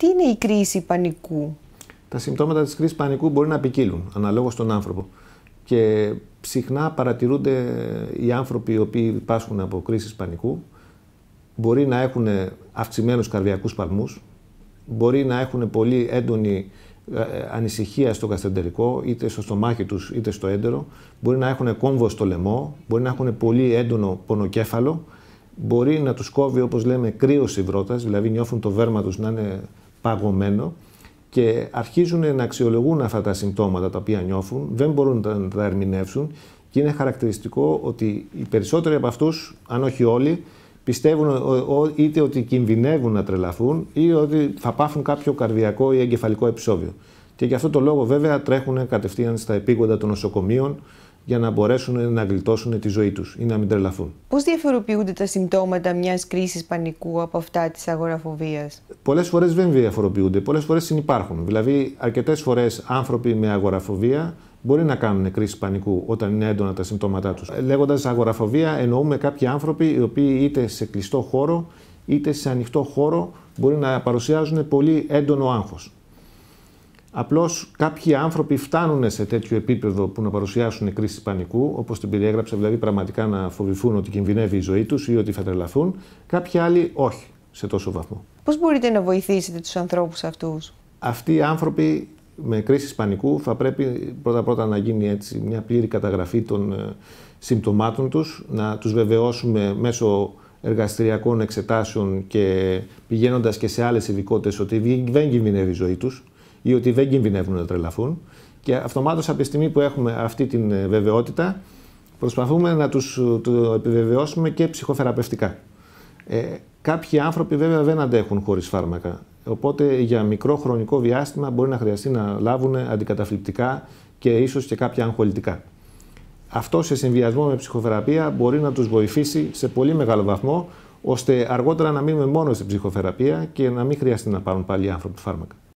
Τι είναι η κρίση πανικού. Τα συμπτώματα της κρίσης πανικού μπορεί να ποικίλουν αναλόγως στον άνθρωπο. Και συχνά παρατηρούνται οι άνθρωποι οι οποίοι πάσχουν από κρίσεις πανικού. Μπορεί να έχουν αυξημένους καρδιακούς παλμούς, μπορεί να έχουν πολύ έντονη ε, ανησυχία στο καστεντερικό, είτε στο στομάχι τους είτε στο έντερο, μπορεί να έχουν κόμβο στο λαιμό, μπορεί να έχουν πολύ έντονο πονοκέφαλο, μπορεί να τους κόβει όπως λέμε κρύος η δηλαδή νιώθουν το βέρμα τους να είναι παγωμένο και αρχίζουν να αξιολογούν αυτά τα συμπτώματα τα οποία νιώθουν, δεν μπορούν να τα ερμηνεύσουν και είναι χαρακτηριστικό ότι οι περισσότεροι από αυτούς, αν όχι όλοι, πιστεύουν είτε ότι κινδυνεύουν να τρελαθούν ή ότι θα πάθουν κάποιο καρδιακό ή εγκεφαλικό επεισόδιο. Και γι' αυτό το λόγο βέβαια τρέχουν κατευθείαν στα επίγοντα των νοσοκομείων, για να μπορέσουν να γλιτώσουν τη ζωή τους ή να μην τρελαθούν. Πώς διαφοροποιούνται τα συμπτώματα μιας κρίσης πανικού από αυτά της αγοραφοβίας? Πολλές φορές δεν διαφοροποιούνται, πολλές φορές συνυπάρχουν. Δηλαδή αρκετές φορές άνθρωποι με αγοραφοβία μπορεί να κάνουν κρίση πανικού όταν είναι έντονα τα συμπτώματά τους. Λέγοντας αγοραφοβία εννοούμε κάποιοι άνθρωποι οι οποίοι είτε σε κλειστό χώρο είτε σε ανοιχτό χώρο μπορεί να παρουσιάζουν πολύ έντονο άγχος. Απλώς κάποιοι άνθρωποι φτάνουν σε τέτοιο επίπεδο που να παρουσιάσουν κρίση πανικού, όπως την περιέγραψε, δηλαδή πραγματικά να φοβηθούν ότι κινδυνεύει η ζωή τους ή ότι θα τρελαθούν. Κάποιοι άλλοι όχι σε τόσο βαθμό. Πώς μπορείτε να βοηθήσετε τους ανθρώπους αυτούς, Αυτοί οι άνθρωποι με κρίση πανικού θα πρέπει πρώτα-πρώτα να γίνει έτσι μια πλήρη καταγραφή των ε, συμπτωμάτων τους, να τους βεβαιώσουμε μέσω εργαστηριακών εξετάσεων και πηγαίνοντας και σε άλλες ειδικότητες ότι δεν κινδυνεύει η ζωή τους ή ότι δεν κινδυνεύουν να τρελαθούν. Και αυτομάτως, από τη στιγμή που έχουμε αυτή την ε, βεβαιότητα, προσπαθούμε να τους ε, το επιβεβαιώσουμε και ψυχοθεραπευτικά. Ε, κάποιοι άνθρωποι βέβαια δεν αντέχουν χωρίς φάρμακα. Οπότε για μικρό χρονικό διάστημα μπορεί να χρειαστεί να λάβουν αντικαταφληπτικά και ίσως και κάποια αγχολητικά. Αυτό σε συνδυασμό με ψυχοθεραπεία μπορεί να τους βοηθήσει σε πολύ μεγάλο βαθμό ώστε αργότερα να μείνουμε μόνο στην ψυχοθεραπεία και να μην χρειαστεί να πάρουν πάλι άνθρωποι φάρμακα.